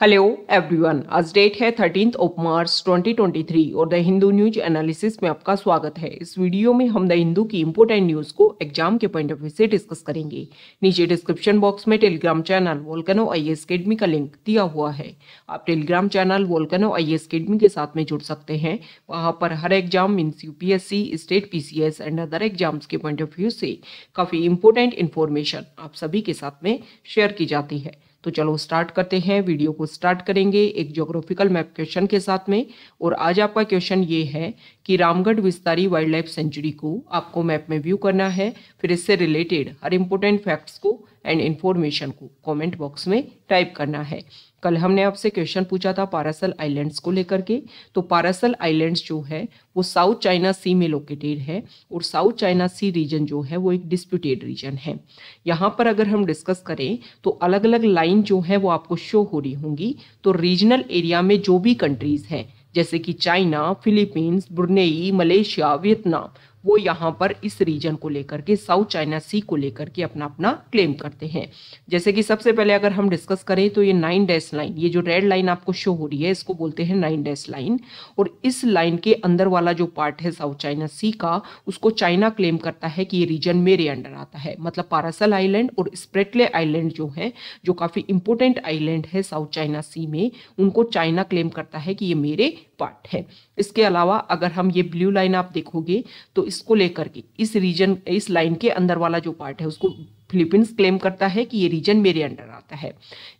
Hello everyone आज date है thirteen of March 2023 और द हिंदू न्यूज एनालिसिस में आपका स्वागत है इस वीडियो में हम द हिंदू की इम्पोर्टेंट न्यूज को एग्जाम के पॉइंट ऑफ व्यू से डिस्कस करेंगे नीचे डिस्क्रिप्शन बॉक्स में Telegram channel volcano I S academy का लिंक दिया हुआ है आप Telegram channel volcano I S academy के साथ में जुड़ सकते हैं वहाँ पर हर exam means UPSC state P and other exams के पॉइंट ऑफ व्यू से काफ़ी इंपोर्टेंट इन्फॉर्मेशन आप सभी के साथ में शेयर की जाती है तो चलो स्टार्ट करते हैं वीडियो को स्टार्ट करेंगे एक जोग्राफिकल मैप क्वेश्चन के साथ में और आज आपका क्वेश्चन ये है कि Ramgarh Vishdhari wild life sanctuary को आपको मैप में व्यू करना है फिर इससे रिलेटेड हर इम्पोर्टेंट फैक्ट्स को एंड इन्फॉर्मेशन को कमेंट बॉक्स में टाइप करना है कल हमने आपसे क्वेश्चन पूछा था पारासल आइलैंड्स को लेकर के तो पारासल आइलैंड्स जो है वो साउथ चाइना सी में लोकेटेड है और साउथ चाइना सी रीजन जो है वो एक डिस्प्यूटेड रीजन है यहाँ पर अगर हम डिस्कस करें तो अलग अलग लाइन जो है वो आपको शो हो रही होंगी तो रीजनल एरिया में जो भी कंट्रीज़ हैं जैसे कि China Philippines Brunei Malaysia Vietnam वो यहाँ पर इस रीजन को लेकर के साउथ चाइना सी को लेकर के अपना अपना क्लेम करते हैं जैसे कि सबसे पहले अगर हम डिस्कस करें तो ये नाइन डैश लाइन ये जो रेड लाइन आपको शो हो रही है इसको बोलते हैं नाइन डैश लाइन और इस लाइन के अंदर वाला जो पार्ट है साउथ चाइना सी का उसको चाइना क्लेम करता है कि ये रीजन मेरे अंडर आता है मतलब पारासल आइलैंड और स्प्रेटले आइलैंड जो है जो काफ़ी इंपॉर्टेंट आइलैंड है साउथ चाइना सी में उनको चाइना क्लेम करता है कि ये मेरे पार्ट है इसके अलावा अगर हम ये ब्लू लाइन आप देखोगे तो इसको लेकर के इस रीजन इस लाइन के अंदर वाला जो पार्ट है उसको फिलीपींस क्लेम करता है कि ये रीजन मेरे अंडर आता है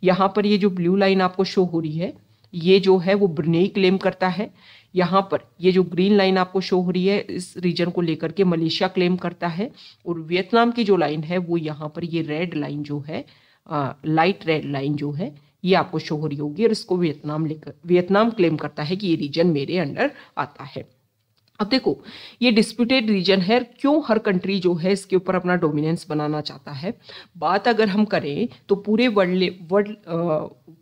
यहाँ पर ये जो ब्लू लाइन आपको शो हो रही है ये जो है वो ब्रुनेई क्लेम करता है यहाँ पर ये जो ग्रीन लाइन आपको शो हो रही है इस रीजन को लेकर के मलेशिया क्लेम करता है और वियतनाम की जो लाइन है वो यहाँ पर ये रेड लाइन जो है लाइट रेड लाइन जो है ये आपको शो हो रही होगी और इसको वियतनाम लेकर वियतनाम क्लेम करता है कि ये रीजन मेरे अंडर आता है अब देखो ये डिस्प्यूटेड रीजन है क्यों हर कंट्री जो है इसके ऊपर अपना डोमिनेंस बनाना चाहता है बात अगर हम करें तो पूरे वर्ल्ड वर्ल्ड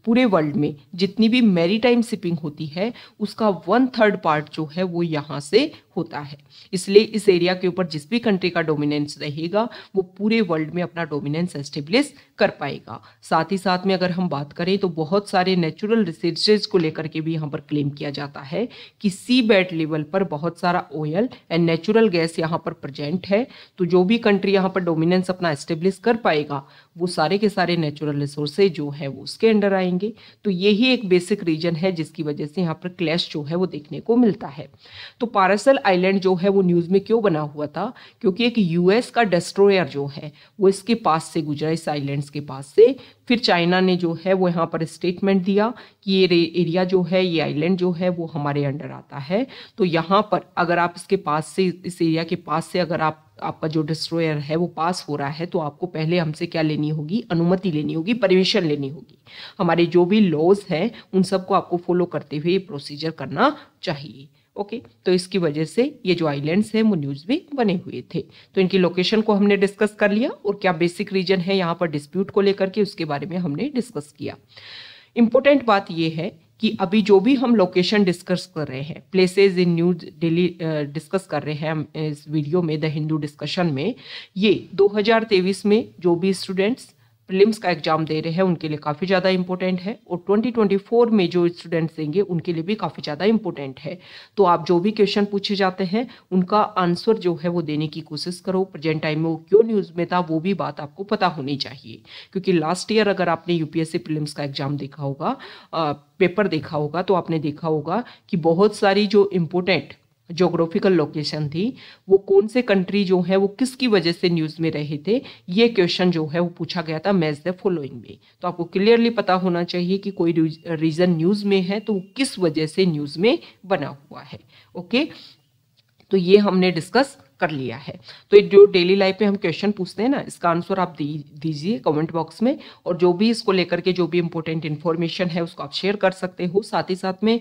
पूरे वर्ल्ड में जितनी भी मेरी टाइम शिपिंग होती है उसका वन थर्ड पार्ट जो है वो यहाँ से होता है इसलिए इस एरिया के ऊपर जिस भी कंट्री का डोमिनेंस रहेगा वो पूरे वर्ल्ड में अपना डोमिनेंस एस्टेब्लिश कर पाएगा साथ ही साथ में अगर हम बात करें तो बहुत सारे नेचुरल रिसोर्सेज को लेकर के भी यहाँ पर क्लेम किया जाता है कि सी बेड लेवल पर बहुत सारा ऑयल एंड नेचुरल गैस यहाँ पर प्रेजेंट है तो जो भी कंट्री यहाँ पर डोमिनेंस अपना एस्टेब्लिश कर पाएगा वो सारे के सारे नेचुरल रिसोर्सेज जो है वो उसके अंडर आएंगे तो यही एक बेसिक रीजन है जिसकी वजह से यहाँ पर क्लैश जो है वो देखने को मिलता है तो पारसल आइलैंड जो है वो न्यूज़ में क्यों बना हुआ था क्योंकि एक यूएस का डिस्ट्रोयर जो है वो इसके पास से गुजरा इस आइलैंड्स के पास से फिर चाइना ने जो है वो यहाँ पर स्टेटमेंट दिया कि ये एरिया जो है ये आइलैंड जो है वो हमारे अंडर आता है तो यहाँ पर अगर आप इसके पास से इस एरिया के पास से अगर आप आपका जो डिस्ट्रॉयर है वो पास हो रहा है तो आपको पहले हमसे क्या लेनी होगी अनुमति लेनी होगी परमिशन लेनी होगी हमारे जो भी लॉज हैं उन सबको आपको फॉलो करते हुए ये प्रोसीजर करना चाहिए ओके okay, तो इसकी वजह से ये जो आइलैंड्स हैं वो न्यूज़ में बने हुए थे तो इनकी लोकेशन को हमने डिस्कस कर लिया और क्या बेसिक रीजन है यहाँ पर डिस्प्यूट को लेकर के उसके बारे में हमने डिस्कस किया इम्पोर्टेंट बात ये है कि अभी जो भी हम लोकेशन डिस्कस कर रहे हैं places in New Delhi discuss कर रहे हैं हम इस वीडियो में द हिंदू डिस्कशन में ये 2023 में जो भी स्टूडेंट्स प्रिलिम्स का एग्जाम दे रहे हैं उनके लिए काफ़ी ज़्यादा इंपॉर्टेंट है और 2024 में जो स्टूडेंट्स देंगे उनके लिए भी काफ़ी ज़्यादा इंपॉर्टेंट है तो आप जो भी क्वेश्चन पूछे जाते हैं उनका आंसर जो है वो देने की कोशिश करो प्रेजेंट टाइम में वो क्यों न्यूज़ में था वो भी बात आपको पता होनी चाहिए क्योंकि लास्ट ईयर अगर आपने यू पी का एग्ज़ाम देखा होगा पेपर देखा होगा तो आपने देखा होगा कि बहुत सारी जो इम्पोर्टेंट जोग्राफिकल लोकेशन थी वो कौन से कंट्री जो है वो किसकी वजह से न्यूज़ में रहे थे ये क्वेश्चन जो है वो पूछा गया था मैज द फॉलोइंग में तो आपको क्लियरली पता होना चाहिए कि कोई रीज़न न्यूज़ में है तो वो किस वजह से न्यूज़ में बना हुआ है ओके तो ये हमने डिस्कस कर लिया है तो ये जो डेली लाइफ में हम क्वेश्चन पूछते हैं ना इसका आंसर आप दीजिए कमेंट बॉक्स में और जो भी इसको लेकर के जो भी इंपॉर्टेंट इन्फॉर्मेशन है उसको आप शेयर कर सकते हो साथ ही साथ में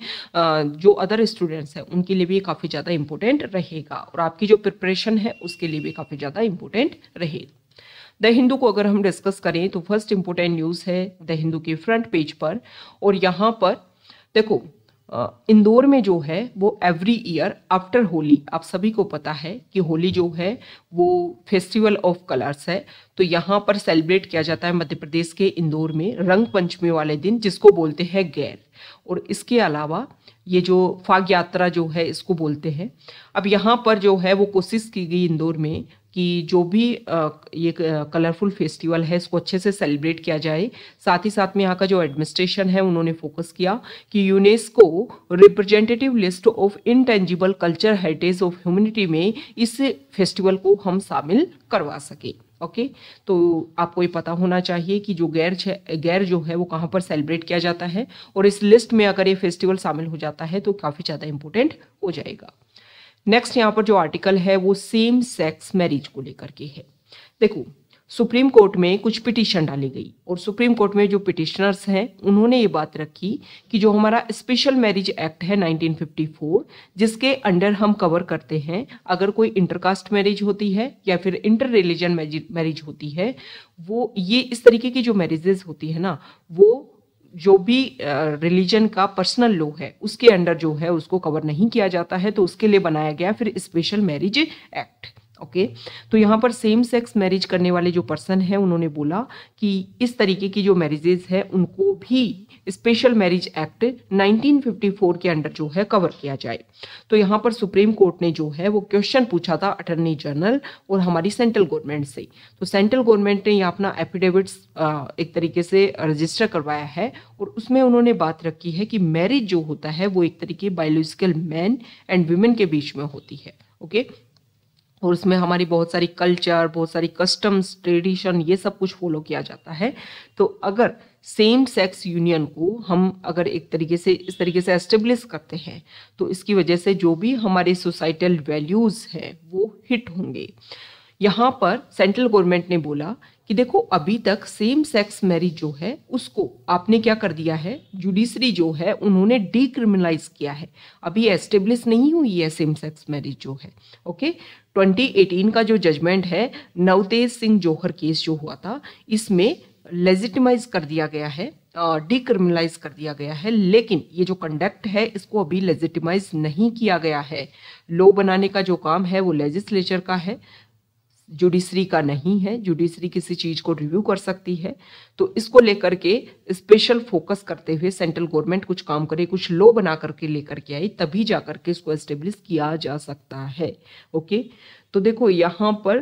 जो अदर स्टूडेंट्स हैं उनके लिए भी काफ़ी ज़्यादा इंपॉर्टेंट रहेगा और आपकी जो प्रिपरेशन है उसके लिए भी काफ़ी ज़्यादा इंपॉर्टेंट रहेगा द हिंदू को अगर हम डिस्कस करें तो फर्स्ट इम्पोर्टेंट न्यूज़ है द हिंदू के फ्रंट पेज पर और यहाँ पर देखो इंदौर में जो है वो एवरी ईयर आफ्टर होली आप सभी को पता है कि होली जो है वो फेस्टिवल ऑफ कलर्स है तो यहाँ पर सेलिब्रेट किया जाता है मध्य प्रदेश के इंदौर में रंग पंचमी वाले दिन जिसको बोलते हैं गैर और इसके अलावा ये जो फाग यात्रा जो है इसको बोलते हैं अब यहाँ पर जो है वो कोशिश की गई इंदौर में कि जो भी ये कलरफुल फेस्टिवल है इसको अच्छे से सेलिब्रेट किया जाए साथ ही साथ में यहाँ का जो एडमिनिस्ट्रेशन है उन्होंने फोकस किया कि UNESCO representative list of intangible culture heritage of humanity में इस फेस्टिवल को हम शामिल करवा सकें ओके तो आपको ये पता होना चाहिए कि जो गैर गैर जो है वो कहाँ पर सेलिब्रेट किया जाता है और इस लिस्ट में अगर ये फेस्टिवल शामिल हो जाता है तो काफ़ी ज़्यादा इम्पोर्टेंट हो जाएगा नेक्स्ट यहाँ पर जो आर्टिकल है वो सेम सेक्स मैरिज को लेकर के है देखो सुप्रीम कोर्ट में कुछ पिटिशन डाली गई और सुप्रीम कोर्ट में जो पिटिशनर्स हैं उन्होंने ये बात रखी कि जो हमारा स्पेशल मैरिज एक्ट है 1954 जिसके अंडर हम कवर करते हैं अगर कोई इंटरकास्ट मैरिज होती है या फिर इंटर रिलीजन मैरिज होती है वो ये इस तरीके की जो मैरिजेज होती है ना वो जो भी रिलीजन का पर्सनल लॉ है उसके अंडर जो है उसको कवर नहीं किया जाता है तो उसके लिए बनाया गया फिर special marriage act okay okay. तो यहाँ पर सेम सेक्स मैरिज करने वाले जो पर्सन हैं उन्होंने बोला कि इस तरीके की जो मैरिजेज हैं उनको भी स्पेशल मैरिज एक्ट 1954 के अंडर जो है कवर किया जाए तो यहाँ पर सुप्रीम कोर्ट ने जो है वो क्वेश्चन पूछा था अटर्नी जनरल और हमारी सेंट्रल गवर्नमेंट से तो सेंट्रल गवर्नमेंट ने यहाँ अपना एफिडेविट्स एक तरीके से रजिस्टर करवाया है और उसमें उन्होंने बात रखी है कि मैरिज जो होता है वो एक तरीके बायोलॉजिकल मैन एंड वुमेन के बीच में होती है ओके और उसमें हमारी बहुत सारी कल्चर बहुत सारी कस्टम्स ट्रेडिशन ये सब कुछ फॉलो किया जाता है तो अगर सेम सेक्स यूनियन को हम अगर एक तरीके से इस तरीके से एस्टेब्लिश करते हैं तो इसकी वजह से जो भी हमारे सोसाइटल वैल्यूज़ हैं वो हिट होंगे यहाँ पर सेंट्रल गवर्नमेंट ने बोला कि देखो अभी तक सेम सेक्स मैरिज जो है उसको आपने क्या कर दिया है जुडिशरी जो है उन्होंने डिक्रिमिनलाइज किया है अभी एस्टेब्लिश नहीं हुई है सेम सेक्स मैरिज जो है ओके 2018 का जो जजमेंट है नवतेज सिंह जौहर केस जो हुआ था इसमें लेजिटिमाइज कर दिया गया है डिक्रिमिनलाइज कर दिया गया है लेकिन ये जो कंडक्ट है इसको अभी लेजिटिमाइज नहीं किया गया है लॉ बनाने का जो काम है वो लेजिस्लेचर का है जुडिशरी का नहीं है जुडिशरी किसी चीज को रिव्यू कर सकती है तो इसको लेकर के स्पेशल फोकस करते हुए सेंट्रल गवर्नमेंट कुछ काम करे कुछ लो बना करके लेकर के आई तभी जा करके इसको एस्टेब्लिश किया जा सकता है ओके तो देखो यहाँ पर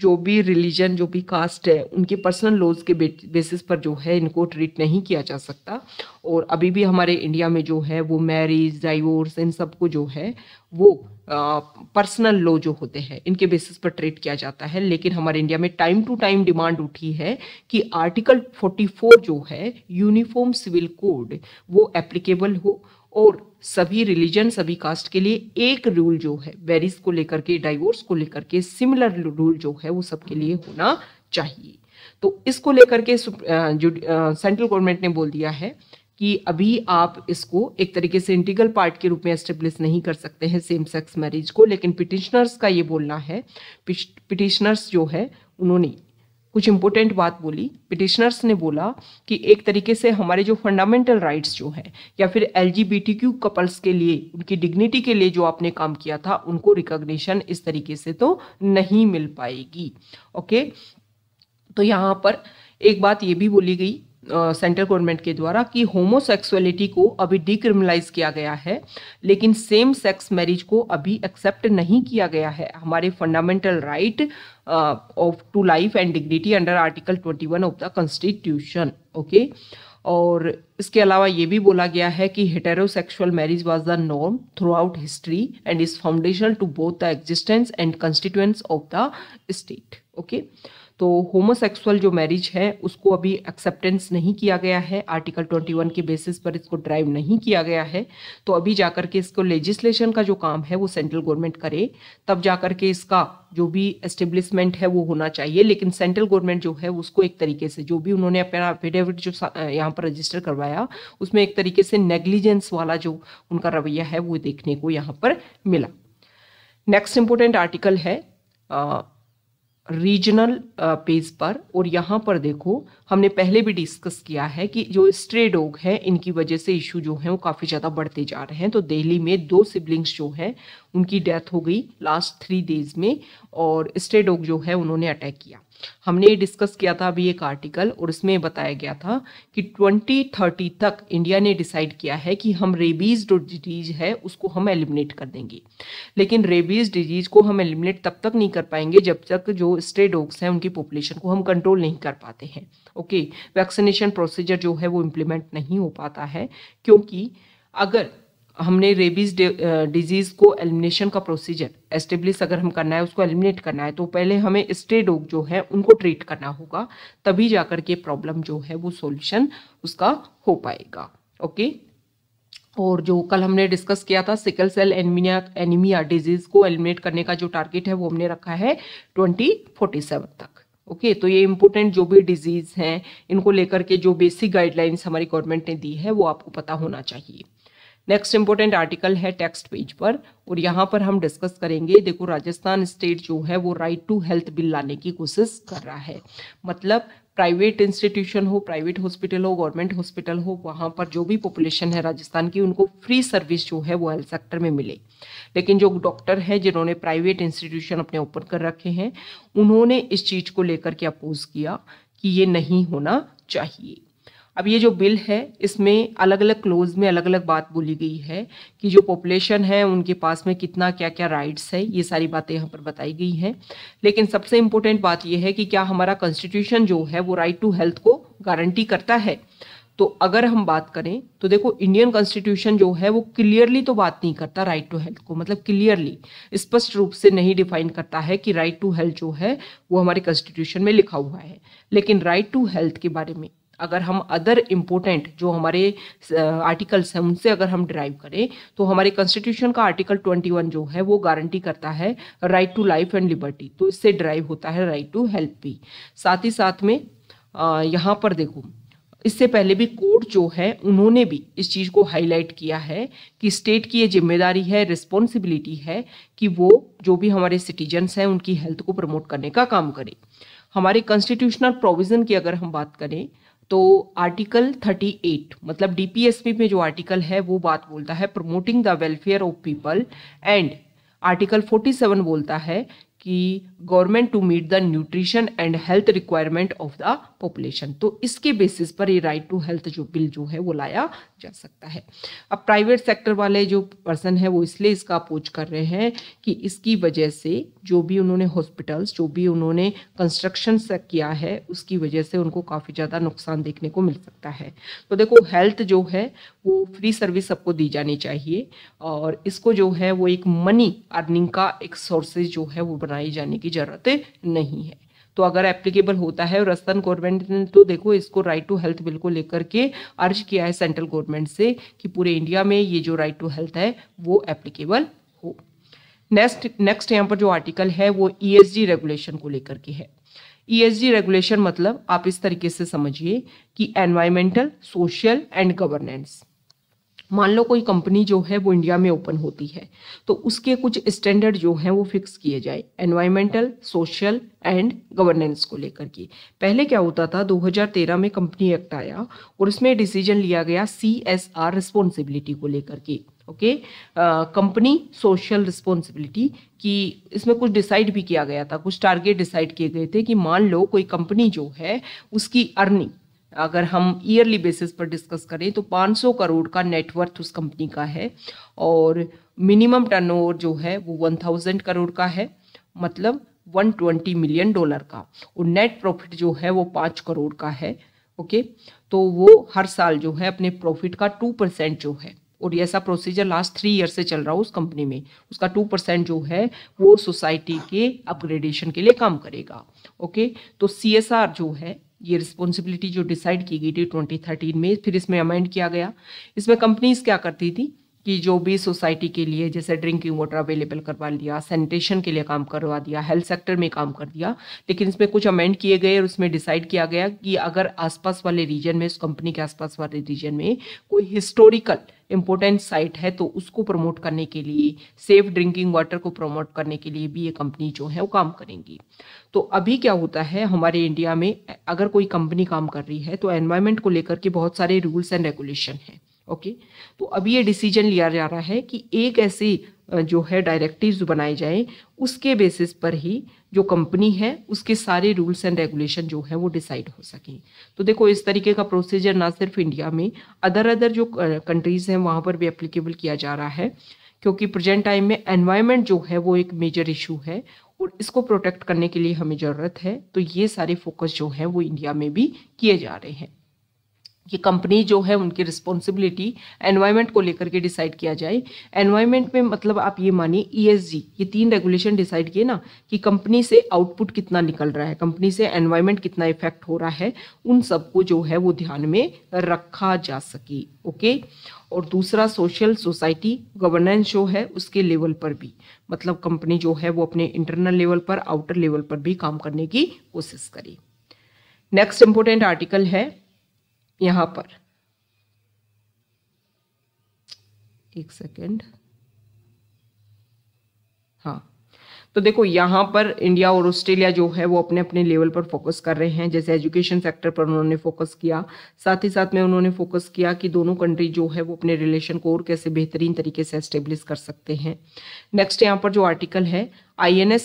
जो भी रिलीजन जो भी कास्ट है उनके पर्सनल लॉज के बेसिस पर जो है इनको ट्रीट नहीं किया जा सकता और अभी भी हमारे इंडिया में जो है वो मैरिज डाइवोर्स इन सब को जो है वो पर्सनल लॉ जो होते हैं इनके बेसिस पर ट्रीट किया जाता है लेकिन हमारे इंडिया में टाइम टू टाइम डिमांड उठी है कि आर्टिकल 44 जो है यूनिफॉर्म सिविल कोड वो एप्लीकेबल हो और सभी रिलीजन सभी कास्ट के लिए एक रूल जो है वेरिस को लेकर के डाइवोर्स को लेकर के सिमिलर रूल जो है वो सबके लिए होना चाहिए तो इसको लेकर के जो सेंट्रल गवर्नमेंट ने बोल दिया है कि अभी आप इसको एक तरीके से इंटीगल पार्ट के रूप में एस्टेब्लिश नहीं कर सकते हैं सेम सेक्स मैरिज को लेकिन पिटिशनर्स का ये बोलना है पिटिशनर्स जो है उन्होंने कुछ इंपॉर्टेंट बात बोली पिटिशनर्स ने बोला कि एक तरीके से हमारे जो फंडामेंटल राइट्स जो हैं या फिर एल कपल्स के लिए उनकी डिग्निटी के लिए जो आपने काम किया था उनको रिकॉग्निशन इस तरीके से तो नहीं मिल पाएगी ओके तो यहाँ पर एक बात ये भी बोली गई सेंट्रल गवर्नमेंट के द्वारा कि होमोसेक्सुअलिटी को अभी डिक्रिमिनलाइज किया गया है लेकिन सेम सेक्स मैरिज को अभी एक्सेप्ट नहीं किया गया है हमारे fundamental right of to life and dignity under article 21 of the constitution okay और इसके अलावा ये भी बोला गया है कि heterosexual marriage was the norm throughout history and is foundation to both the existence and constituents of the state okay okay? तो होमोसेक्सुअल जो मैरिज है उसको अभी एक्सेप्टेंस नहीं किया गया है आर्टिकल 21 के बेसिस पर इसको ड्राइव नहीं किया गया है तो अभी जा कर के इसको लेजिस्लेशन का जो काम है वो सेंट्रल गवर्नमेंट करे तब जा कर के इसका जो भी एस्टेब्लिशमेंट है वो होना चाहिए लेकिन सेंट्रल गवर्नमेंट जो है उसको एक तरीके से जो भी उन्होंने अपना एफिडेविट जो यहाँ पर रजिस्टर करवाया उसमें एक तरीके से नेग्लिजेंस वाला जो उनका रवैया है वो देखने को यहाँ पर मिला नेक्स्ट इंपॉर्टेंट आर्टिकल है रीजनल पेज uh, पर और यहाँ पर देखो हमने पहले भी डिस्कस किया है कि जो स्ट्रे डॉग हैं इनकी वजह से इशू जो है वो काफ़ी ज़्यादा बढ़ते जा रहे हैं तो दिल्ली में दो सिबलिंग्स जो हैं उनकी डेथ हो गई लास्ट थ्री डेज में और स्ट्रे डॉग जो है उन्होंने अटैक किया हमने ये डिस्कस किया था अभी एक आर्टिकल और उसमें बताया गया था कि 2030 तक इंडिया ने डिसाइड किया है कि हम रेबीज जो डिजीज है उसको हम एलिमिनेट कर देंगे लेकिन रेबीज डिजीज को हम एलिमिनेट तब तक नहीं कर पाएंगे जब तक जो स्ट्रे डॉग्स हैं उनकी पॉपुलेशन को हम कंट्रोल नहीं कर पाते हैं ओके वैक्सीनेशन प्रोसीजर जो है वो इम्प्लीमेंट नहीं हो पाता है क्योंकि अगर हमने रेबीज डिजीज़ को एलिमिनेशन का प्रोसीजर एस्टेब्लिश अगर हम करना है उसको एलिमिनेट करना है तो पहले हमें स्टे डॉग जो है उनको ट्रीट करना होगा तभी जाकर के प्रॉब्लम जो है वो सॉल्यूशन उसका हो पाएगा ओके और जो कल हमने डिस्कस किया था sickle cell anemia anaemia disease को एलिमिनेट करने का जो टारगेट है वो हमने रखा है ट्वेंटी फोर्टी सेवन तक ओके okay, तो ये इम्पोर्टेंट जो भी डिजीज़ हैं इनको लेकर के जो बेसिक गाइडलाइंस हमारी गवर्नमेंट ने दी है वो आपको पता होना चाहिए नेक्स्ट इंपॉर्टेंट आर्टिकल है टेक्स्ट पेज पर और यहाँ पर हम डिस्कस करेंगे देखो राजस्थान स्टेट जो है वो राइट टू हेल्थ बिल लाने की कोशिश कर रहा है मतलब प्राइवेट इंस्टीट्यूशन हो प्राइवेट हॉस्पिटल हो गवर्नमेंट हॉस्पिटल हो वहाँ पर जो भी पॉपुलेशन है राजस्थान की उनको फ्री सर्विस जो है वो हेल्थ सेक्टर में मिले लेकिन जो डॉक्टर हैं जिन्होंने प्राइवेट इंस्टीट्यूशन अपने ओपन कर रखे हैं उन्होंने इस चीज़ को लेकर के अपोज किया कि ये नहीं होना चाहिए अब ये जो बिल है इसमें अलग अलग क्लोज में अलग अलग बात बोली गई है कि जो पॉपुलेशन है उनके पास में कितना क्या क्या राइट्स है ये सारी बातें यहाँ पर बताई गई हैं लेकिन सबसे इम्पोर्टेंट बात यह है कि क्या हमारा कॉन्स्टिट्यूशन जो है वो राइट टू हेल्थ को गारंटी करता है तो अगर हम बात करें तो देखो इंडियन कॉन्स्टिट्यूशन जो है वो क्लियरली तो बात नहीं करता राइट टू हेल्थ को मतलब क्लियरली स्पष्ट रूप से नहीं डिफाइन करता है कि राइट टू हेल्थ जो है वो हमारे कॉन्स्टिट्यूशन में लिखा हुआ है लेकिन राइट टू हेल्थ के बारे में अगर हम अदर इम्पोर्टेंट जो हमारे आर्टिकल्स हैं उनसे अगर हम ड्राइव करें तो हमारे कॉन्स्टिट्यूशन का आर्टिकल 21 जो है वो गारंटी करता है right to life and liberty तो इससे ड्राइव होता है राइट टू हेल्प भी साथ ही साथ में यहाँ पर देखो इससे पहले भी कोर्ट जो है उन्होंने भी इस चीज़ को हाईलाइट किया है कि स्टेट की ये जिम्मेदारी है रिस्पॉन्सिबिलिटी है कि वो जो भी हमारे सिटीजन्स हैं उनकी हेल्थ को प्रमोट करने का काम करें हमारे कॉन्स्टिट्यूशनल प्रोविज़न की अगर हम बात करें तो आर्टिकल 38 मतलब डीपीएसपी में जो आर्टिकल है वो बात बोलता है promoting the welfare of people and article 47 बोलता है कि government to meet the nutrition and health requirement of the population तो इसके बेसिस पर ये राइट टू हेल्थ जो बिल जो है वो लाया जा सकता है अब प्राइवेट सेक्टर वाले जो पर्सन है वो इसलिए इसका अपोज कर रहे हैं कि इसकी वजह से जो भी उन्होंने हॉस्पिटल्स जो भी उन्होंने कंस्ट्रक्शन किया है उसकी वजह से उनको काफ़ी ज़्यादा नुकसान देखने को मिल सकता है तो देखो हेल्थ जो है वो फ्री सर्विस सबको दी जानी चाहिए और इसको जो है वो एक मनी अर्निंग का एक सोर्सेज जो है वो बना बनाए जाने की ज़रूरत नहीं है तो अगर एप्लीकेबल होता है और असम गवर्नमेंट ने तो देखो इसको राइट टू हेल्थ बिल को लेकर के अर्ज किया है सेंट्रल गवर्नमेंट से कि पूरे इंडिया में ये जो राइट टू हेल्थ है वो एप्लीकेबल हो नेक्स्ट नेक्स्ट यहाँ पर जो आर्टिकल है वो ई e रेगुलेशन को लेकर के है ई e रेगुलेशन मतलब आप इस तरीके से समझिए कि एनवायरमेंटल सोशल एंड गवर्नेंस मान लो कोई कंपनी जो है वो इंडिया में ओपन होती है तो उसके कुछ स्टैंडर्ड जो हैं वो फिक्स किए जाए एनवायरमेंटल सोशल एंड गवर्नेंस को लेकर के पहले क्या होता था 2013 में कंपनी एक्ट आया और इसमें डिसीजन लिया गया सी एस आर रिस्पॉन्सिबिलिटी को लेकर के ओके कंपनी सोशल रिस्पॉन्सिबिलिटी कि इसमें कुछ डिसाइड भी किया गया था कुछ टारगेट डिसाइड किए गए थे कि मान लो कोई कंपनी जो है उसकी अर्निंग अगर हम ईयरली बेसिस पर डिस्कस करें तो 500 करोड़ का नेटवर्थ उस कंपनी का है और मिनिमम टर्नओवर जो है वो 1000 करोड़ का है मतलब 120 मिलियन डॉलर का और नेट प्रॉफिट जो है वो पाँच करोड़ का है ओके तो वो हर साल जो है अपने प्रॉफिट का टू परसेंट जो है और ऐसा प्रोसीजर लास्ट थ्री ईयर से चल रहा हो उस कंपनी में उसका टू परसेंट जो है वो सोसाइटी के अपग्रेडेशन के लिए काम करेगा ओके तो सी जो है ये रिस्पॉन्सिबिलिटी जो डिसाइड की गई थी 2013 में फिर इसमें अमेंड किया गया इसमें कंपनीज क्या करती थी कि जो भी सोसाइटी के लिए जैसे ड्रिंकिंग वाटर अवेलेबल करवा लिया सैनिटेशन के लिए काम करवा दिया हेल्थ सेक्टर में काम कर दिया लेकिन इसमें कुछ अमेंड किए गए और उसमें डिसाइड किया गया कि अगर आसपास वाले रीजन में उस कंपनी के आसपास वाले रीजन में कोई हिस्टोरिकल इम्पोर्टेंट साइट है तो उसको प्रमोट करने के लिए सेफ ड्रिंकिंग वाटर को प्रमोट करने के लिए भी ये कंपनी जो है वो काम करेंगी तो अभी क्या होता है हमारे इंडिया में अगर कोई कंपनी काम कर रही है तो एनवायरमेंट को लेकर के बहुत सारे रूल्स एंड रेगुलेशन है ओके तो अभी ये डिसीजन लिया जा रहा है कि एक ऐसी जो है डायरेक्टिव्स बनाए जाएं उसके बेसिस पर ही जो कंपनी है उसके सारे रूल्स एंड रेगुलेशन जो है वो डिसाइड हो सकें तो देखो इस तरीके का प्रोसीजर ना सिर्फ इंडिया में अदर अदर जो कंट्रीज़ हैं वहाँ पर भी एप्लीकेबल किया जा रहा है क्योंकि प्रेजेंट टाइम में एनवायरमेंट जो है वो एक मेजर इशू है और इसको प्रोटेक्ट करने के लिए हमें ज़रूरत है तो ये सारे फोकस जो है वो इंडिया में भी किए जा रहे हैं कि कंपनी जो है उनकी रिस्पॉन्सिबिलिटी एनवायरमेंट को लेकर के डिसाइड किया जाए एनवायरमेंट में मतलब आप ये मानिए ईएसजी e ये तीन रेगुलेशन डिसाइड किए ना कि कंपनी से आउटपुट कितना निकल रहा है कंपनी से एनवायरमेंट कितना इफेक्ट हो रहा है उन सबको जो है वो ध्यान में रखा जा सके ओके और दूसरा सोशल सोसाइटी गवर्नेंस जो है उसके लेवल पर भी मतलब कंपनी जो है वो अपने इंटरनल लेवल पर आउटर लेवल पर भी काम करने की कोशिश करे नेक्स्ट इंपॉर्टेंट आर्टिकल है यहाँ पर एक सेकेंड हाँ तो देखो यहाँ पर इंडिया और ऑस्ट्रेलिया जो है वो अपने अपने लेवल पर फोकस कर रहे हैं जैसे एजुकेशन सेक्टर पर उन्होंने फोकस किया साथ ही साथ में उन्होंने फोकस किया कि दोनों कंट्री जो है वो अपने रिलेशन को और कैसे बेहतरीन तरीके से एस्टेब्लिश कर सकते हैं नेक्स्ट यहाँ पर जो आर्टिकल है आई एन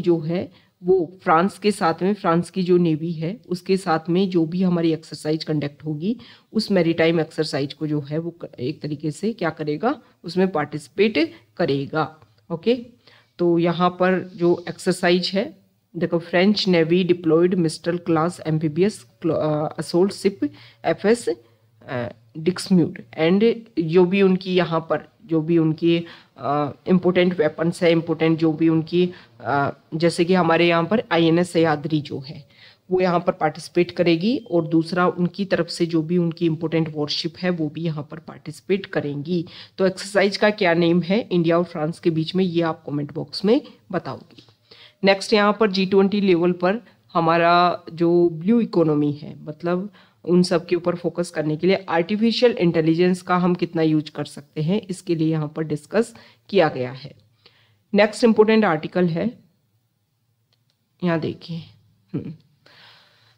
जो है वो फ्रांस के साथ में फ्रांस की जो नेवी है उसके साथ में जो भी हमारी एक्सरसाइज कंडक्ट होगी उस मेरीटाइम एक्सरसाइज को जो है वो एक तरीके से क्या करेगा उसमें पार्टिसिपेट करेगा ओके तो यहाँ पर जो एक्सरसाइज है देखो French navy deployed Mistral class amphibious assault ship F S Dixmude and जो भी उनकी यहाँ पर जो भी उनकी इम्पोर्टेंट वेपन्स है इम्पोर्टेंट जो भी उनकी आ, जैसे कि हमारे यहाँ पर आईएनएस सयादरी जो है वो यहाँ पर पार्टिसिपेट करेगी और दूसरा उनकी तरफ से जो भी उनकी इम्पोर्टेंट वॉरशिप है वो भी यहाँ पर पार्टिसिपेट करेंगी तो एक्सरसाइज का क्या नेम है इंडिया और फ्रांस के बीच में ये आप कमेंट बॉक्स में बताओगी नेक्स्ट यहाँ पर जी ट्वेंटी लेवल पर हमारा जो ब्लू इकोनॉमी है मतलब उन सब के ऊपर फोकस करने के लिए आर्टिफिशियल इंटेलिजेंस का हम कितना यूज कर सकते हैं इसके लिए यहाँ पर डिस्कस किया गया है नेक्स्ट इंपोर्टेंट आर्टिकल है यहाँ देखिए हम्म।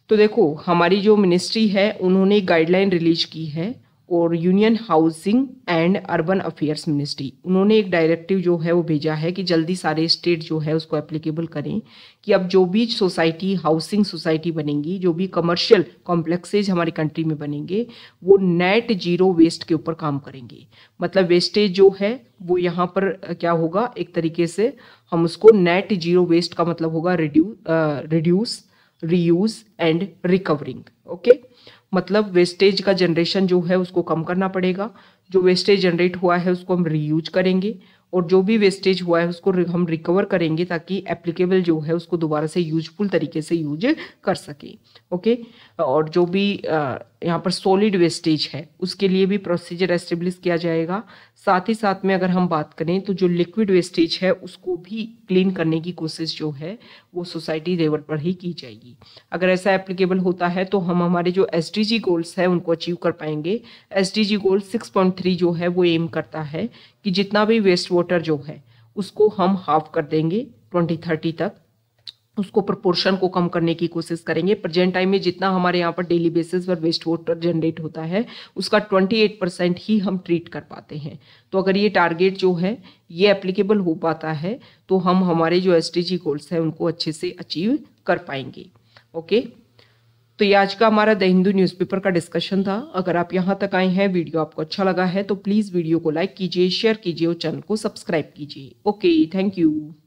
तो देखो हमारी जो मिनिस्ट्री है उन्होंने गाइडलाइन रिलीज की है और union housing and urban affairs ministry उन्होंने एक डायरेक्टिव जो है वो भेजा है कि जल्दी सारे स्टेट जो है उसको एप्लीकेबल करें कि अब जो भी सोसाइटी हाउसिंग सोसाइटी बनेंगी जो भी कमर्शियल कॉम्प्लेक्सेज हमारी कंट्री में बनेंगे वो नेट जीरो वेस्ट के ऊपर काम करेंगे मतलब वेस्टेज जो है वो यहाँ पर क्या होगा एक तरीके से हम उसको नेट जीरो वेस्ट का मतलब होगा reduce reduce reuse and recovering okay मतलब वेस्टेज का जनरेशन जो है उसको कम करना पड़ेगा जो वेस्टेज जनरेट हुआ है उसको हम रीयूज करेंगे और जो भी वेस्टेज हुआ है उसको हम रिकवर करेंगे ताकि एप्लीकेबल जो है उसको दोबारा से यूजफुल तरीके से यूज कर सके ओके और जो भी यहाँ पर सॉलिड वेस्टेज है उसके लिए भी प्रोसीजर एस्टेब्लिश किया जाएगा साथ ही साथ में अगर हम बात करें तो जो लिक्विड वेस्टेज है उसको भी क्लीन करने की कोशिश जो है वो सोसाइटी लेवल पर ही की जाएगी अगर ऐसा एप्लीकेबल होता है तो हम हमारे जो एस गोल्स हैं उनको अचीव कर पाएंगे एस जी गोल थ्री जो है वो एम करता है कि जितना भी वेस्ट वाटर जो है उसको हम हाफ कर देंगे थर्टी तक उसको प्रपोर्शन को कम करने की कोशिश करेंगे प्रेजेंट टाइम में जितना हमारे यहाँ पर डेली बेसिस पर वेस्ट वाटर जनरेट होता है उसका 28 परसेंट ही हम ट्रीट कर पाते हैं तो अगर ये टारगेट जो है ये एप्लीकेबल हो पाता है तो हम हमारे जो एस टी जी गोल्स हैं उनको अच्छे से अचीव कर पाएंगे ओके तो ये आज का हमारा द हिंदू न्यूज़पेपर का डिस्कशन था अगर आप यहाँ तक आए हैं वीडियो आपको अच्छा लगा है तो प्लीज़ वीडियो को लाइक कीजिए शेयर कीजिए और चैनल को सब्सक्राइब कीजिए ओके थैंक यू